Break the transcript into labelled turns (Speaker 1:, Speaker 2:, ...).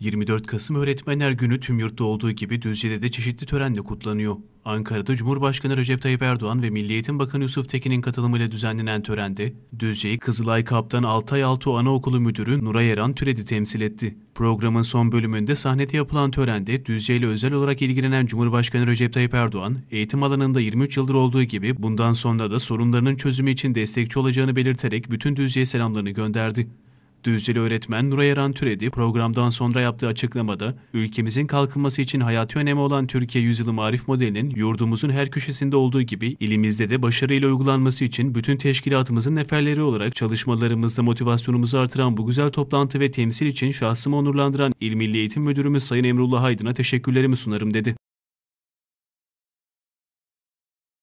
Speaker 1: 24 Kasım Öğretmenler Günü tüm yurtta olduğu gibi Düzce'de de çeşitli törenle kutlanıyor. Ankara'da Cumhurbaşkanı Recep Tayyip Erdoğan ve Milli Eğitim Bakanı Yusuf Tekin'in katılımıyla düzenlenen törende Düzce'yi Kızılay Kaptan Altay Altuğ Anaokulu Müdürü Nuray Eran Türedi temsil etti. Programın son bölümünde sahnede yapılan törende Düzce ile özel olarak ilgilenen Cumhurbaşkanı Recep Tayyip Erdoğan, eğitim alanında 23 yıldır olduğu gibi bundan sonra da sorunlarının çözümü için destekçi olacağını belirterek bütün Düzce'ye selamlarını gönderdi. Düzceli öğretmen Nuray Eran Türedi programdan sonra yaptığı açıklamada ülkemizin kalkınması için hayati önemi olan Türkiye Yüzyılı Marif modelinin yurdumuzun her köşesinde olduğu gibi ilimizde de başarıyla uygulanması için bütün teşkilatımızın neferleri olarak çalışmalarımızda motivasyonumuzu artıran bu güzel toplantı ve temsil için şahsımı onurlandıran İl Milli Eğitim Müdürümüz Sayın Emrullah Aydın'a teşekkürlerimi sunarım dedi.